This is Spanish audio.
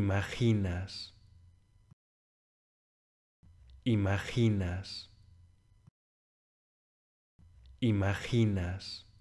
imaginas, imaginas, imaginas.